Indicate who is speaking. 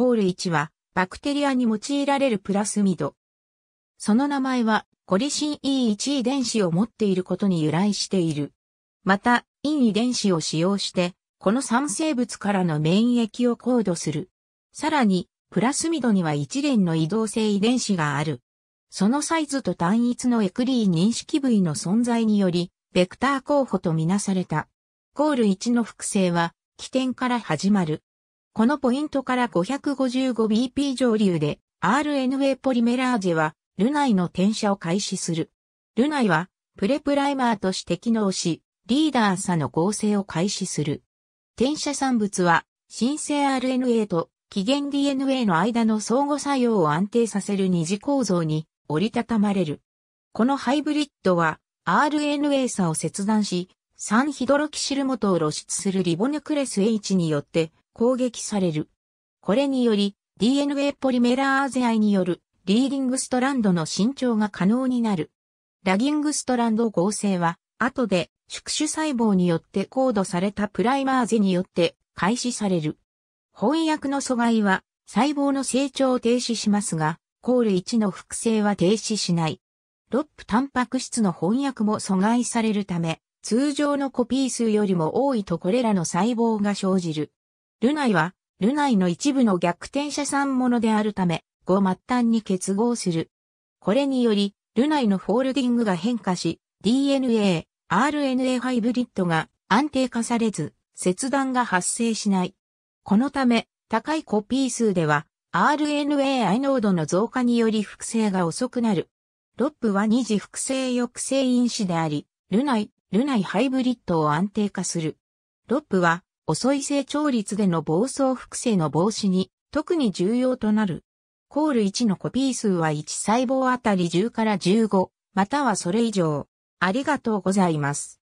Speaker 1: コール1は、バクテリアに用いられるプラスミド。その名前は、コリシン E1 遺伝子を持っていることに由来している。また、イン遺伝子を使用して、この3生物からの免疫を高度する。さらに、プラスミドには一連の移動性遺伝子がある。そのサイズと単一のエクリー認識部位の存在により、ベクター候補とみなされた。コール1の複製は、起点から始まる。このポイントから 555BP 上流で RNA ポリメラーゼはルナイの転写を開始する。ルナイはプレプライマーとして機能し、リーダー差の合成を開始する。転写産物は新生 RNA と起源 DNA の間の相互作用を安定させる二次構造に折りたたまれる。このハイブリッドは RNA 差を切断し、3ヒドロキシルモトを露出するリボヌクレス H によって攻撃される。これにより DNA ポリメラーゼ愛によるリーディングストランドの伸長が可能になる。ラギングストランド合成は、後で宿主細胞によってコードされたプライマーゼによって開始される。翻訳の阻害は細胞の成長を停止しますが、コール1の複製は停止しない。ロップタンパク質の翻訳も阻害されるため、通常のコピー数よりも多いとこれらの細胞が生じる。ルナイは、ルナイの一部の逆転車産ものであるため、ご末端に結合する。これにより、ルナイのフォールディングが変化し、DNA、RNA ハイブリッドが安定化されず、切断が発生しない。このため、高いコピー数では、RNAi 濃度の増加により複製が遅くなる。ロップは二次複製抑制因子であり、ルナイ、ルナイハイブリッドを安定化する。ロップは遅い成長率での暴走複製の防止に特に重要となる。コール1のコピー数は1細胞あたり10から15、またはそれ以上。ありがとうございます。